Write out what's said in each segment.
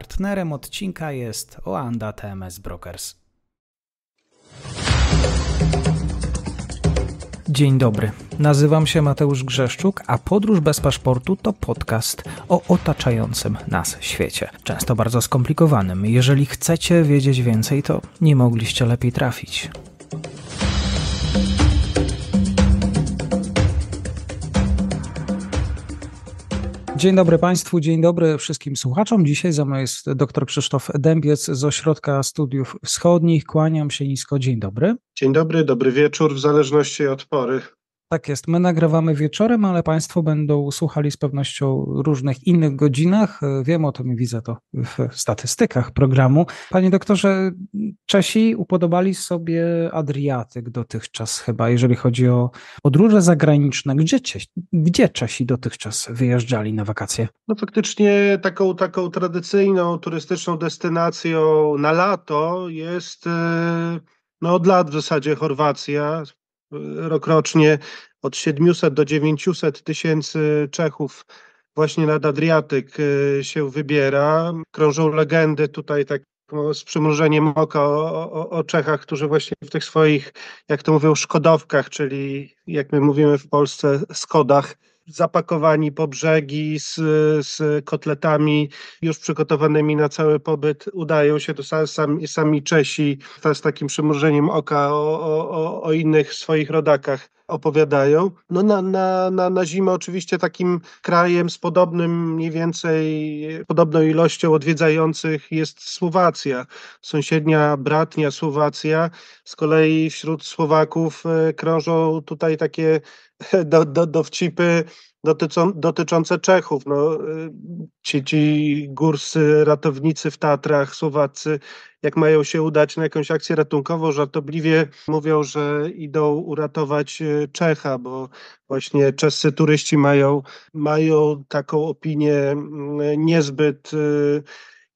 Partnerem odcinka jest Oanda TMS Brokers. Dzień dobry, nazywam się Mateusz Grzeszczuk, a Podróż bez paszportu to podcast o otaczającym nas świecie. Często bardzo skomplikowanym. Jeżeli chcecie wiedzieć więcej, to nie mogliście lepiej trafić. Dzień dobry Państwu, dzień dobry wszystkim słuchaczom. Dzisiaj za mną jest dr Krzysztof Dębiec z Ośrodka Studiów Wschodnich. Kłaniam się nisko, dzień dobry. Dzień dobry, dobry wieczór, w zależności od pory. Tak jest. My nagrywamy wieczorem, ale Państwo będą słuchali z pewnością różnych innych godzinach. Wiem o tym i widzę to w statystykach programu. Panie doktorze, Czesi upodobali sobie Adriatyk dotychczas chyba, jeżeli chodzi o podróże zagraniczne. Gdzie, Czesi, gdzie Czesi dotychczas wyjeżdżali na wakacje? No faktycznie taką, taką tradycyjną turystyczną destynacją na lato jest... E, no od lat w zasadzie Chorwacja, E, rokrocznie od 700 do 900 tysięcy Czechów właśnie nad Adriatyk e, się wybiera. Krążą legendy tutaj tak no, z przymrużeniem oka o, o, o, Czechach, którzy właśnie w tych swoich, jak to mówią, szkodowkach, czyli jak my mówimy w Polsce, skodach, zapakowani po brzegi z, z kotletami już przygotowanymi na cały pobyt udają się, to sami, sami Czesi z takim przymrużeniem oka o, o, o innych swoich rodakach opowiadają. No na, na, na, na zimę oczywiście takim krajem z podobnym mniej więcej, podobną ilością odwiedzających jest Słowacja. Sąsiednia bratnia Słowacja. Z kolei wśród Słowaków e, krążą tutaj takie do, do, dowcipy dotyczą, dotyczące Czechów. No, y, ci, ci górscy ratownicy w Tatrach, Słowacy, jak mają się udać na jakąś akcję ratunkową, żartobliwie mówią, że idą uratować y, Czecha, bo właśnie czescy turyści mają, mają taką opinię mm, niezbyt y,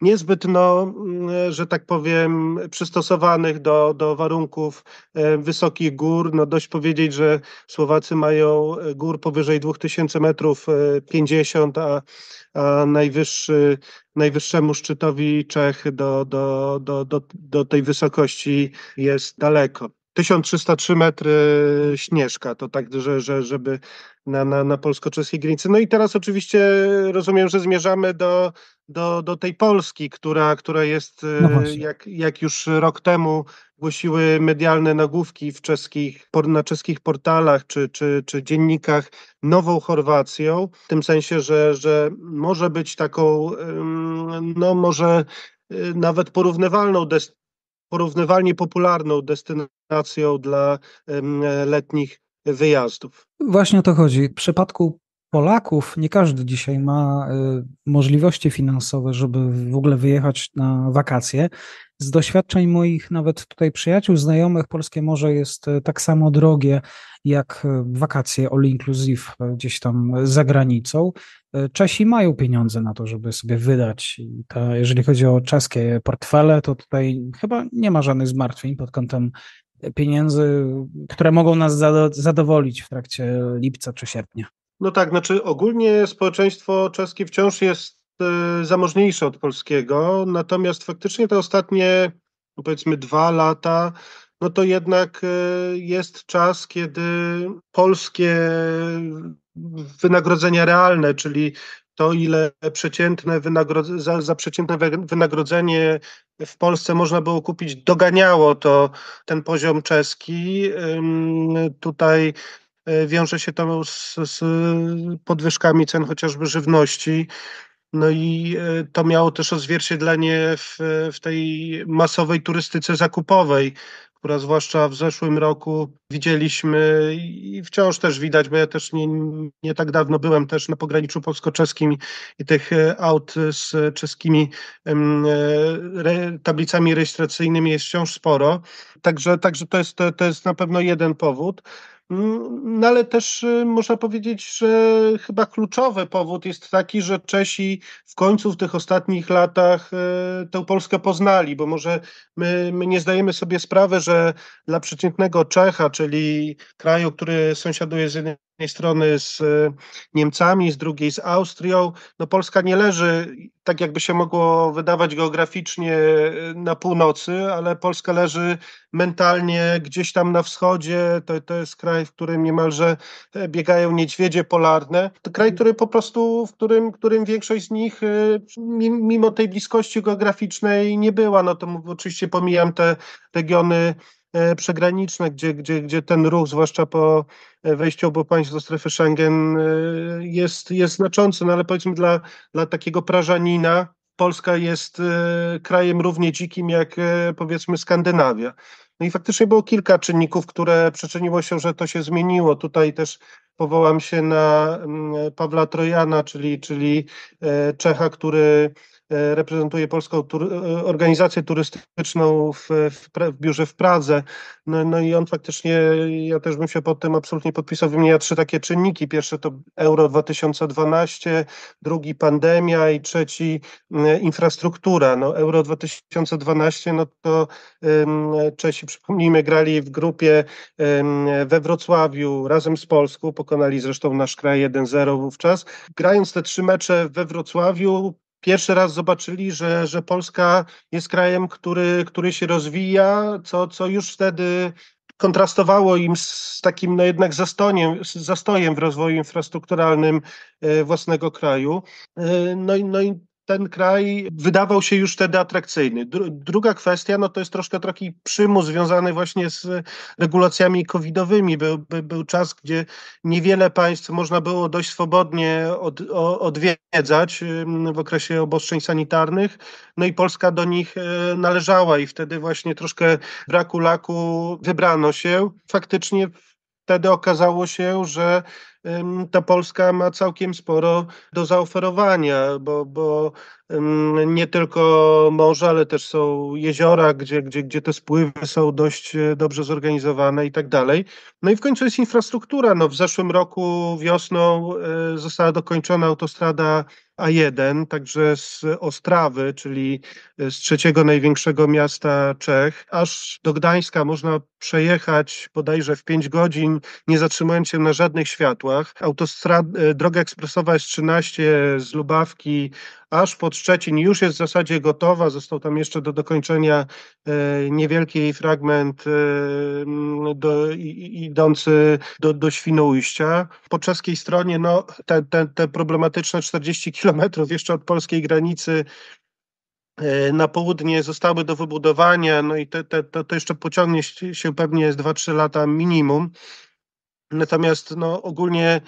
niezbyt, no, mm, że tak powiem, przystosowanych do, do warunków e, wysokich gór. No dość powiedzieć, że Słowacy mają e, gór powyżej 2000 metrów 50, e, a, a najwyższy, najwyższemu szczytowi Czech do, do, do, do, do tej wysokości jest daleko. 1303 metry Śnieżka, to tak, że, że, żeby na, na, na polsko-czeskiej granicy. No i teraz oczywiście rozumiem, że zmierzamy do do, do tej Polski, która, która jest, e, no jak, jak już rok temu głosiły medialne nagłówki w czeskich, na czeskich portalach czy, czy, czy dziennikach, nową Chorwacją, w tym sensie, że, że może być taką, no może e, nawet porównywalną porównywalnie popularną destynacją dla letnich wyjazdów. Właśnie o to chodzi. W przypadku Polaków, nie każdy dzisiaj ma y, możliwości finansowe, żeby w ogóle wyjechać na wakacje. Z doświadczeń moich, nawet tutaj przyjaciół, znajomych, polskie morze jest y, tak samo drogie jak y, wakacje all inclusive gdzieś tam za granicą. Czesi mają pieniądze na to, żeby sobie wydać. I to, jeżeli chodzi o czeskie portfele, to tutaj chyba nie ma żadnych zmartwień pod kątem pieniędzy, które mogą nas zadowolić w trakcie lipca czy sierpnia. No tak, znaczy ogólnie społeczeństwo czeskie wciąż jest y, zamożniejsze od polskiego, natomiast faktycznie te ostatnie no powiedzmy dwa lata, no to jednak e, jest czas, kiedy polskie wynagrodzenia realne, czyli to, ile przeciętne za, za, przeciętne wynagrodzenie w Polsce można było kupić, doganiało to ten poziom czeski. Ym, tutaj E, wiąże się to z, z podwyżkami cen chociażby żywności. No i e, to miało też odzwierciedlenie w, w tej masowej turystyce zakupowej, która zwłaszcza w zeszłym roku widzieliśmy i wciąż też widać, bo ja też nie, nie tak dawno byłem też na pograniczu polsko-czeskim i tych e, aut z czeskimi re, tablicami rejestracyjnymi jest wciąż sporo. Także, także to, jest, to, to jest na pewno jeden powód. Mm, no ale też y, można powiedzieć, że chyba kluczowy powód jest taki, że Czesi w końcu w tych ostatnich latach y, tę Polskę poznali, bo może my, my nie zdajemy sobie sprawy, że dla przeciętnego Czecha, czyli kraju, który sąsiaduje z jednej strony z e, Niemcami, z drugiej z Austrią. No Polska nie leży, tak jakby się mogło wydawać geograficznie, e, na północy, ale Polska leży mentalnie gdzieś tam na wschodzie. To, to jest kraj, w którym niemalże e, biegają niedźwiedzie polarne. To kraj, który po prostu, w którym, którym większość z nich, mimo tej bliskości geograficznej, nie była. No to oczywiście pomijam te regiony E, przegraniczne, gdzie, gdzie, gdzie ten ruch, zwłaszcza po e, wejściu obu państw do strefy Schengen, e, jest, jest znaczący, no ale powiedzmy dla, dla takiego prażanina, Polska jest krajem równie dzikim jak powiedzmy Skandynawia. No i faktycznie było kilka czynników, które przyczyniło się, że to się zmieniło. Tutaj też powołam się na mm, Pawła Trojana, czyli, czyli Czecha, który E, reprezentuje Polską tur e, Organizację Turystyczną w, w, w, biurze w Pradze. No, no, i on faktycznie, ja też bym się pod tym absolutnie podpisał, wymienia trzy takie czynniki. pierwsze to Euro 2012, drugi pandemia i trzeci infrastruktura. No, Euro 2012, no to um, Czesi, przypomnijmy, grali w grupie um, we Wrocławiu razem z Polską, pokonali zresztą nasz kraj 1-0 wówczas. Grając te trzy mecze we Wrocławiu, pierwszy raz zobaczyli, że, że Polska jest krajem, który, który się rozwija, co, co już wtedy kontrastowało im z takim no jednak zastoniem, zastojem w rozwoju infrastrukturalnym e, własnego kraju. E, no i, no i ten kraj wydawał się już wtedy atrakcyjny. Druga kwestia no to jest troszkę taki przymus związany właśnie z regulacjami covidowymi. Był, by, był czas, gdzie niewiele państw można było dość swobodnie od, odwiedzać w okresie obostrzeń sanitarnych, no i Polska do nich e, należała i wtedy właśnie troszkę braku laku wybrano się. Faktycznie wtedy okazało się, że to Polska ma całkiem sporo do zaoferowania, bo, bo nie tylko morze, ale też są jeziora, gdzie, gdzie, gdzie te spływy są dość e, dobrze zorganizowane i tak dalej. No i w końcu jest infrastruktura. No, w zeszłym roku wiosną e, została dokończona autostrada a1, także z Ostrawy, czyli e, z trzeciego największego miasta Czech, aż do Gdańska można przejechać bodajże w 5 godzin, nie zatrzymując się na żadnych światłach. Autostrad, e, droga ekspresowa S13 z Lubawki aż pod Szczecin już jest w zasadzie gotowa. Został tam jeszcze do dokończenia e, niewielki fragment e, do, idący do, do Świnoujścia. Po czeskiej stronie no, te, te, te problematyczne 40 kilometrów jeszcze od polskiej granicy e, na południe zostały do wybudowania, no i te, te, to, to jeszcze pociągnie się pewnie z 2-3 lata minimum. Natomiast no, ogólnie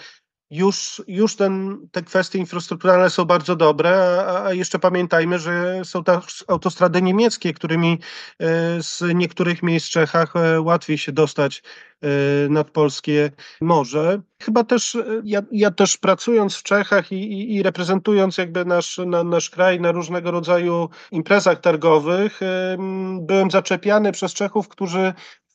już, już ten, te kwestie infrastrukturalne są bardzo dobre, a, a jeszcze pamiętajmy, że są też autostrady niemieckie, którymi e, z niektórych miejsc w Czechach e, łatwiej się dostać e, nad polskie morze. Chyba też ja, ja też pracując w Czechach i, i, i reprezentując jakby nasz, na, nasz kraj na różnego rodzaju imprezach targowych, byłem zaczepiany przez Czechów, którzy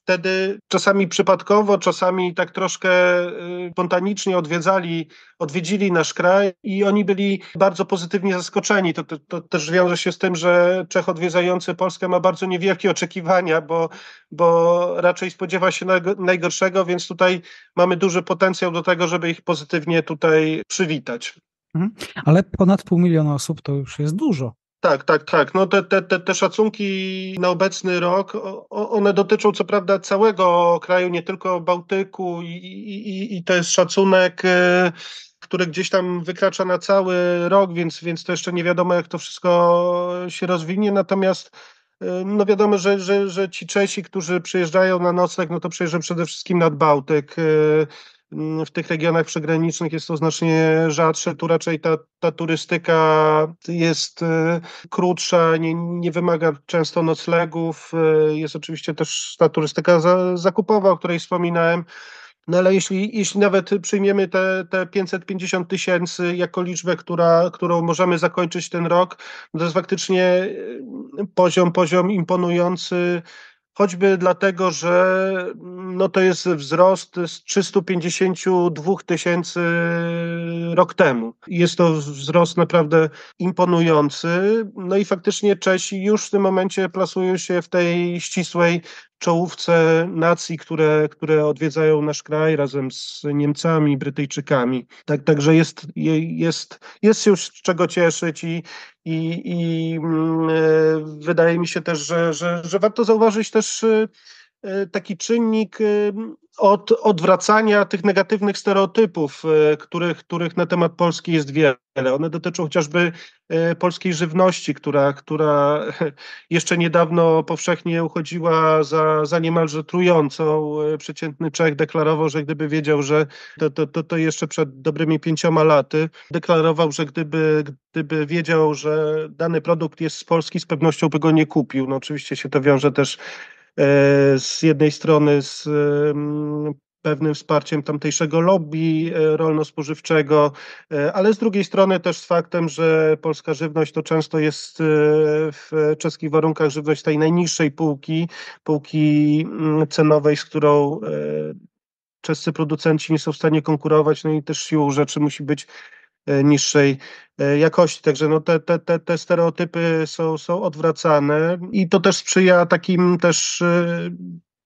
wtedy czasami przypadkowo, czasami tak troszkę y, spontanicznie odwiedzali, odwiedzili nasz kraj i oni byli bardzo pozytywnie zaskoczeni. To, to, to, też wiąże się z tym, że Czech odwiedzający Polskę ma bardzo niewielkie oczekiwania, bo, bo raczej spodziewa się najgorszego, więc tutaj mamy duży potencjał do tego, żeby ich pozytywnie tutaj przywitać. Mhm. Ale ponad pół miliona osób to już jest dużo. Tak, tak, tak. No te, te, te, te szacunki na obecny rok, o, one dotyczą co prawda całego kraju, nie tylko Bałtyku i, i, i to jest szacunek... E, który gdzieś tam wykracza na cały rok, więc, więc to jeszcze nie wiadomo, jak to wszystko się rozwinie. Natomiast no wiadomo, że, że, że ci Czesi, którzy przyjeżdżają na nocleg, no to przyjeżdżają przede wszystkim nad Bałtyk. Y, mm, w tych regionach przygranicznych jest to znacznie rzadsze. Tu raczej ta, ta turystyka jest y, krótsza, nie, nie wymaga często noclegów. Y, jest oczywiście też ta turystyka zakupowa, o której wspominałem. No ale jeśli, jeśli nawet przyjmiemy te, te 550 tysięcy jako liczbę, która, którą możemy zakończyć ten rok, no to jest faktycznie e, poziom, poziom imponujący choćby dlatego, że no to jest wzrost z 352 tysięcy e, rok temu. Jest to wzrost naprawdę imponujący. No i faktycznie Czesi już w tym momencie plasują się w tej ścisłej czołówce nacji, które, które odwiedzają nasz kraj razem z Niemcami, Brytyjczykami. Tak, także jest, jest, jest się już czego cieszyć i, i, i mm, e, wydaje mi się też, że, że, że warto zauważyć też y, E, taki czynnik e, od odwracania tych negatywnych stereotypów, e, których, których na temat Polski jest wiele. One dotyczą chociażby polskiej żywności, która, która jeszcze niedawno powszechnie uchodziła za, za niemalże trującą. Przeciętny Czech deklarował, że gdyby wiedział, że to, to, to, to jeszcze przed dobrymi pięcioma laty, deklarował, że gdyby, gdyby wiedział, że dany produkt jest z Polski, z pewnością by go nie kupił. No oczywiście się to wiąże też E, z jednej strony z pewnym wsparciem tamtejszego lobby e, rolno-spożywczego, e, ale z drugiej strony też z faktem, że polska żywność to często jest w czeskich warunkach żywność tej najniższej półki, półki mm, cenowej, z którą czescy producenci nie są w stanie konkurować, no i też siłą rzeczy musi być E, niższej e, jakości. Także no te, te, te, te stereotypy są, są odwracane i to też sprzyja takim też e,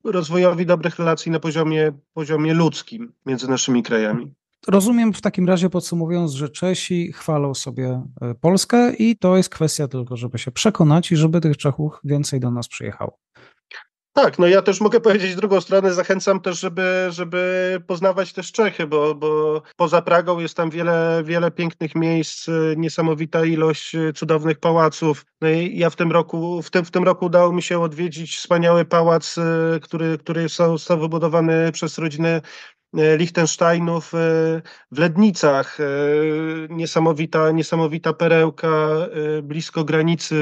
rozwojowi dobrych relacji na poziomie, poziomie ludzkim między naszymi krajami. Rozumiem w takim razie, podsumowując, że Czesi chwalą sobie Polskę i to jest kwestia tylko, żeby się przekonać i żeby tych Czechów więcej do nas przyjechało. Tak, no ja też mogę powiedzieć z drugą strony zachęcam też, żeby, żeby poznawać też Czechy, bo, bo poza Pragą jest tam wiele, wiele pięknych miejsc, niesamowita ilość cudownych pałaców. No i ja w tym roku, w tym, w tym roku udało mi się odwiedzić wspaniały pałac, y, który, który został wybudowany przez rodzinę y, Liechtensteinów y, w Lednicach. Niesamowita, niesamowita perełka blisko granicy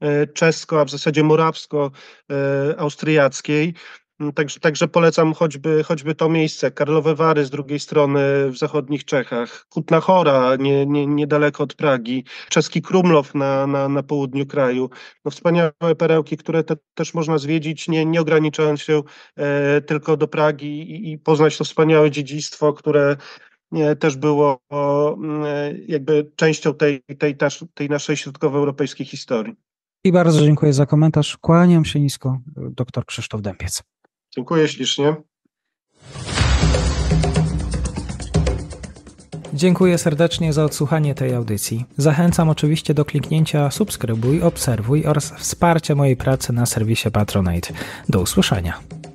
E, czesko, a w zasadzie morawsko-austriackiej. E, mm, także, także polecam choćby, choćby to miejsce. Karlowe Wary z drugiej strony w zachodnich Czechach, Kutna Chora nie, nie, niedaleko od Pragi, czeski Krumlow na, na, na południu kraju. No, wspaniałe perełki, które te, też można zwiedzić, nie, nie ograniczając się e, tylko do Pragi i, i poznać to wspaniałe dziedzictwo, które, e, też było mm, jakby częścią tej, tej, tej naszej środkowoeuropejskiej historii. I bardzo dziękuję za komentarz. Kłaniam się nisko, dr Krzysztof Dępiec. Dziękuję ślicznie. Dziękuję serdecznie za odsłuchanie tej audycji. Zachęcam oczywiście do kliknięcia subskrybuj, obserwuj oraz wsparcia mojej pracy na serwisie Patronite. Do usłyszenia.